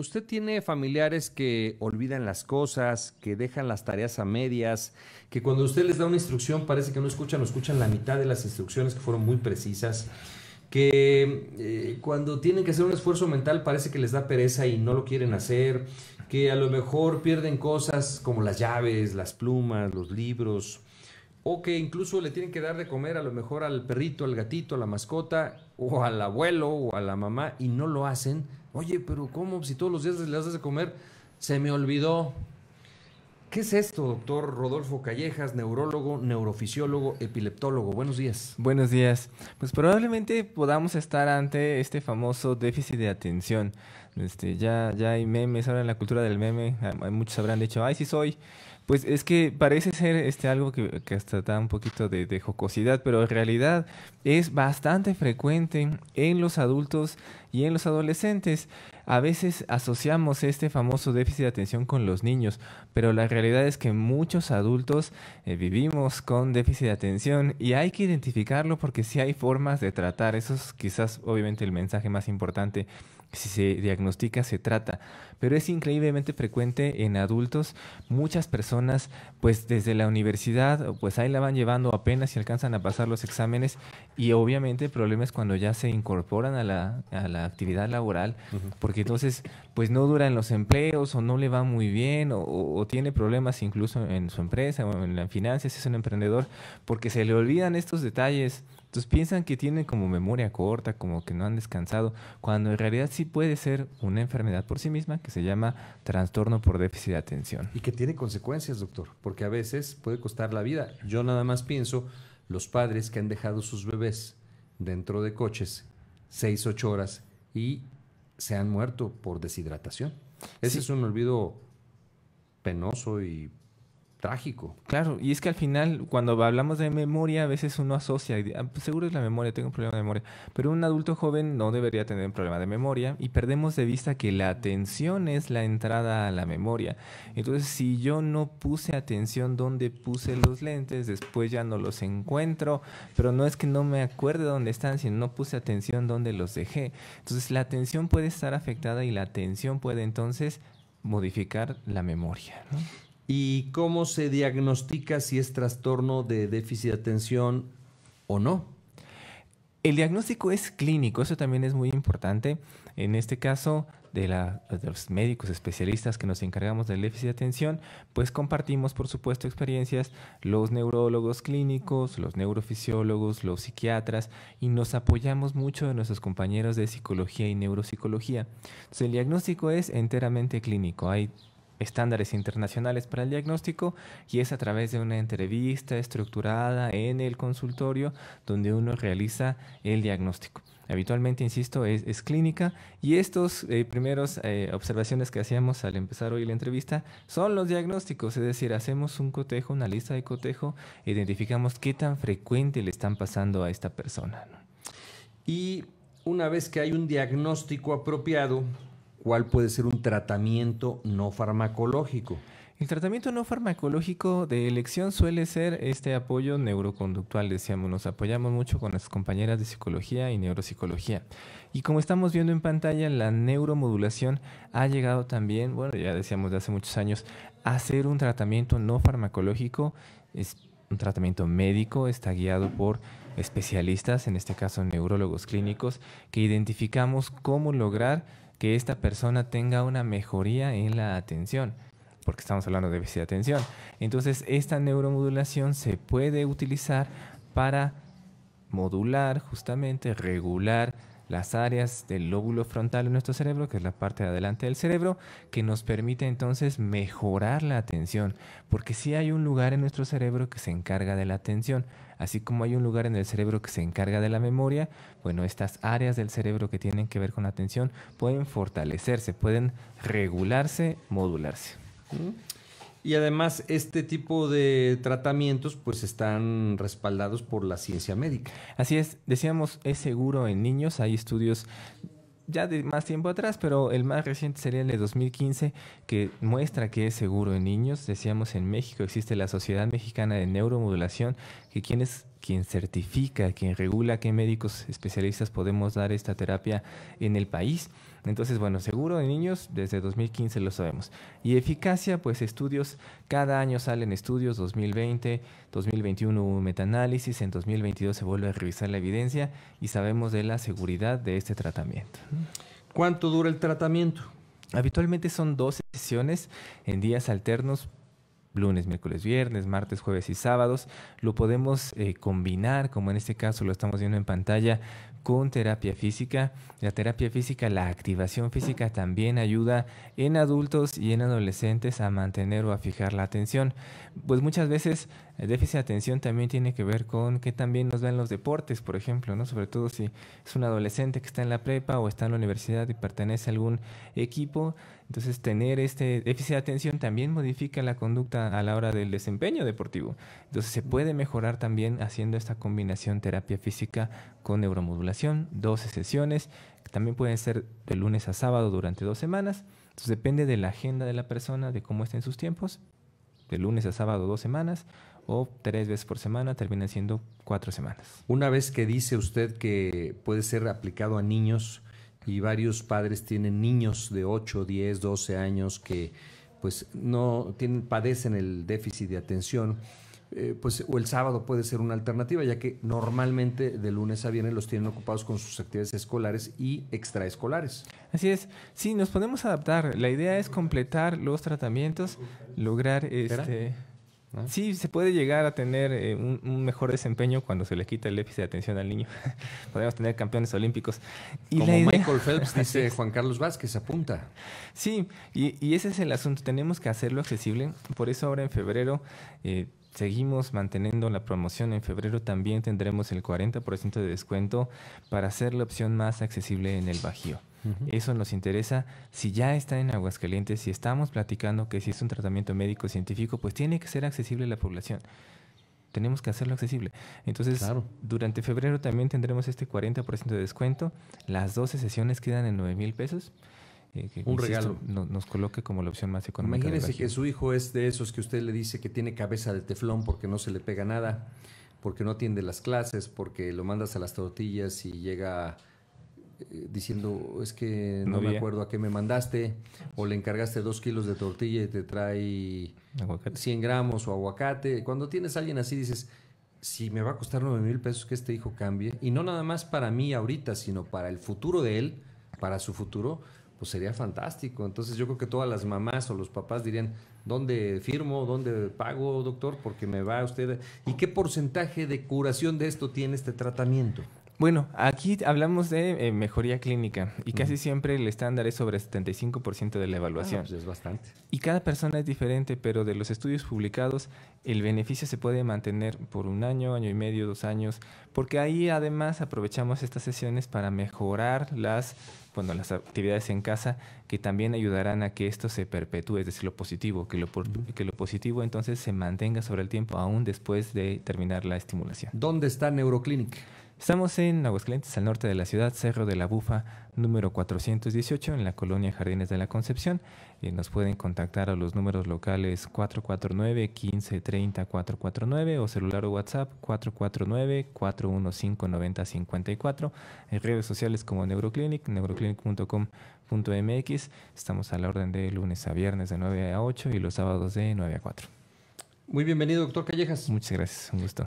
¿Usted tiene familiares que olvidan las cosas, que dejan las tareas a medias, que cuando usted les da una instrucción parece que no escuchan o escuchan la mitad de las instrucciones que fueron muy precisas? que eh, cuando tienen que hacer un esfuerzo mental parece que les da pereza y no lo quieren hacer, que a lo mejor pierden cosas como las llaves, las plumas, los libros, o que incluso le tienen que dar de comer a lo mejor al perrito, al gatito, a la mascota, o al abuelo, o a la mamá, y no lo hacen Oye, pero ¿cómo? Si todos los días le haces de comer, se me olvidó. ¿Qué es esto, doctor Rodolfo Callejas, neurólogo, neurofisiólogo, epileptólogo? Buenos días. Buenos días. Pues probablemente podamos estar ante este famoso déficit de atención. Este, ya, ya hay memes, ahora en la cultura del meme, muchos habrán dicho, ay, sí soy. Pues es que parece ser este algo que, hasta da un poquito de, jocosidad, pero en realidad es bastante frecuente en los adultos y en los adolescentes a veces asociamos este famoso déficit de atención con los niños, pero la realidad es que muchos adultos eh, vivimos con déficit de atención y hay que identificarlo porque sí hay formas de tratar. Eso es quizás obviamente el mensaje más importante. Si se diagnostica, se trata. Pero es increíblemente frecuente en adultos. Muchas personas, pues desde la universidad, pues ahí la van llevando apenas y alcanzan a pasar los exámenes. Y obviamente problemas cuando ya se incorporan a la, actividad laboral, porque entonces pues no duran los empleos o no le va muy bien o, tiene problemas incluso en su empresa o en las finanzas, es un emprendedor, porque se le olvidan estos detalles. Entonces piensan que tienen como memoria corta, como que no han descansado, cuando en realidad sí puede ser una enfermedad por sí misma que se llama trastorno por déficit de atención. Y que tiene consecuencias, doctor, porque a veces puede costar la vida. Yo nada más pienso los padres que han dejado sus bebés dentro de coches seis, ocho horas y se han muerto por deshidratación. Ese es un olvido penoso y trágico. Claro, y es que al final, cuando hablamos de memoria, a veces uno asocia, ah, pues seguro es la memoria, tengo un problema de memoria, pero un adulto joven no debería tener un problema de memoria y perdemos de vista que la atención es la entrada a la memoria. Entonces, si yo no puse atención donde puse los lentes, después ya no los encuentro, pero no es que no me acuerde dónde están, sino no puse atención donde los dejé. Entonces, la atención puede estar afectada y la atención puede entonces modificar la memoria. ¿Y cómo se diagnostica si es trastorno de déficit de atención o no? El diagnóstico es clínico, eso también es muy importante. En este caso, de, los médicos especialistas que nos encargamos del déficit de atención, pues compartimos, por supuesto, experiencias los neurólogos clínicos, los neurofisiólogos, los psiquiatras, y nos apoyamos mucho de nuestros compañeros de psicología y neuropsicología. Entonces, el diagnóstico es enteramente clínico. Hay estándares internacionales para el diagnóstico y es a través de una entrevista estructurada en el consultorio donde uno realiza el diagnóstico. Habitualmente, insisto, es, clínica y estos eh, primeros eh, observaciones que hacíamos al empezar hoy la entrevista son los diagnósticos, es decir, hacemos un cotejo, una lista de cotejo, identificamos qué tan frecuente le están pasando a esta persona. Y una vez que hay un diagnóstico apropiado, cuál puede ser un tratamiento no farmacológico. El tratamiento no farmacológico de elección suele ser este apoyo neuroconductual, decíamos, nos apoyamos mucho con las compañeras de psicología y neuropsicología. Y como estamos viendo en pantalla, la neuromodulación ha llegado también, bueno, ya decíamos de hace muchos años, a ser un tratamiento no farmacológico, es un tratamiento médico, está guiado por especialistas, en este caso neurólogos clínicos, que identificamos cómo lograr que esta persona tenga una mejoría en la atención, porque estamos hablando de déficit de atención. Entonces, esta neuromodulación se puede utilizar para modular, justamente regular las áreas del lóbulo frontal de nuestro cerebro, que es la parte de adelante del cerebro, que nos permite entonces mejorar la atención, porque si hay un lugar en nuestro cerebro que se encarga de la atención, así como hay un lugar en el cerebro que se encarga de la memoria, bueno, estas áreas del cerebro que tienen que ver con la atención pueden fortalecerse, pueden regularse, modularse. Y además este tipo de tratamientos pues están respaldados por la ciencia médica. Así es, decíamos, es seguro en niños, hay estudios ya de más tiempo atrás, pero el más reciente sería el de 2015, que muestra que es seguro en niños. Decíamos en México existe la Sociedad Mexicana de Neuromodulación, que es quien certifica, quien regula qué médicos especialistas podemos dar esta terapia en el país. Entonces, bueno, seguro de niños desde 2015 lo sabemos. Y eficacia, pues estudios, cada año salen estudios, 2020, 2021 hubo metaanálisis, en 2022 se vuelve a revisar la evidencia y sabemos de la seguridad de este tratamiento. ¿Cuánto dura el tratamiento? Habitualmente son 12 sesiones en días alternos lunes, miércoles, viernes, martes, jueves y sábados. Lo podemos eh, combinar, como en este caso lo estamos viendo en pantalla, con terapia física. La terapia física, la activación física también ayuda en adultos y en adolescentes a mantener o a fijar la atención. Pues muchas veces el déficit de atención también tiene que ver con que también nos dan los deportes, por ejemplo, ¿no? Sobre todo si es un adolescente que está en la prepa o está en la universidad y pertenece a algún equipo, entonces, tener este déficit de atención también modifica la conducta a la hora del desempeño deportivo. Entonces, se puede mejorar también haciendo esta combinación terapia física con neuromodulación, 12 sesiones, también pueden ser de lunes a sábado durante dos semanas. Entonces, depende de la agenda de la persona, de cómo estén sus tiempos, de lunes a sábado dos semanas o tres veces por semana, termina siendo cuatro semanas. Una vez que dice usted que puede ser aplicado a niños, y varios padres tienen niños de 8, 10, 12 años que pues no tienen, padecen el déficit de atención. Eh, pues o el sábado puede ser una alternativa, ya que normalmente de lunes a viernes los tienen ocupados con sus actividades escolares y extraescolares. Así es, sí, nos podemos adaptar. La idea es completar los tratamientos, lograr este. Sí, se puede llegar a tener eh, un, mejor desempeño cuando se le quita el déficit de atención al niño. Podemos tener campeones olímpicos. Como Michael Phelps, dice Juan Carlos Vázquez, apunta. Sí, y, ese es el asunto. Tenemos que hacerlo accesible. Por eso ahora en febrero... Eh, seguimos manteniendo la promoción. En febrero también tendremos el 40% de descuento para hacer la opción más accesible en el Bajío. Eso nos interesa. Si ya está en Aguascalientes, si estamos platicando que si es un tratamiento médico científico, pues tiene que ser accesible a la población. Tenemos que hacerlo accesible. Entonces, durante febrero también tendremos este 40% de descuento. Las 12 sesiones quedan en 9 mil pesos. Eh, que, un regalo. nos coloque como la opción más económica. Imagínese que su hijo es de esos que usted le dice que tiene cabeza de teflón porque no se le pega nada, porque no atiende las clases, porque lo mandas a las tortillas y llega eh, diciendo es que no, me acuerdo a qué me mandaste o le encargaste dos kilos de tortilla y te trae 100 gramos o aguacate. Cuando tienes a alguien así dices, si me va a costar 9 mil pesos que este hijo cambie y no nada más para mí ahorita, sino para el futuro de él, para su futuro, pues sería fantástico. Entonces yo creo que todas las mamás o los papás dirían, ¿dónde firmo? ¿Dónde pago, doctor? Porque me va usted... ¿Y qué porcentaje de curación de esto tiene este tratamiento? Bueno, aquí hablamos de eh, mejoría clínica y casi siempre el estándar es sobre el 75% de la ah, pues, evaluación. pues es bastante. Y cada persona es diferente, pero de los estudios publicados el beneficio se puede mantener por un año, año y medio, dos años, porque ahí además aprovechamos estas sesiones para mejorar las, bueno, las actividades en casa que también ayudarán a que esto se perpetúe, es decir, lo positivo, que lo, que lo positivo entonces se mantenga sobre el tiempo aún después de terminar la estimulación. ¿Dónde está Neuroclinic? Estamos en Aguascalientes, al norte de la ciudad, Cerro de la Bufa, número 418, en la colonia Jardines de la Concepción. Y eh, nos pueden contactar a los números locales 449-1530-449 o celular o WhatsApp 449-415-9054. En redes sociales como Neuroclinic, neuroclinic.com.mx. Estamos a la orden de lunes a viernes de 9 a 8 y los sábados de 9 a 4. Muy bienvenido, doctor Callejas. Muchas gracias, un gusto.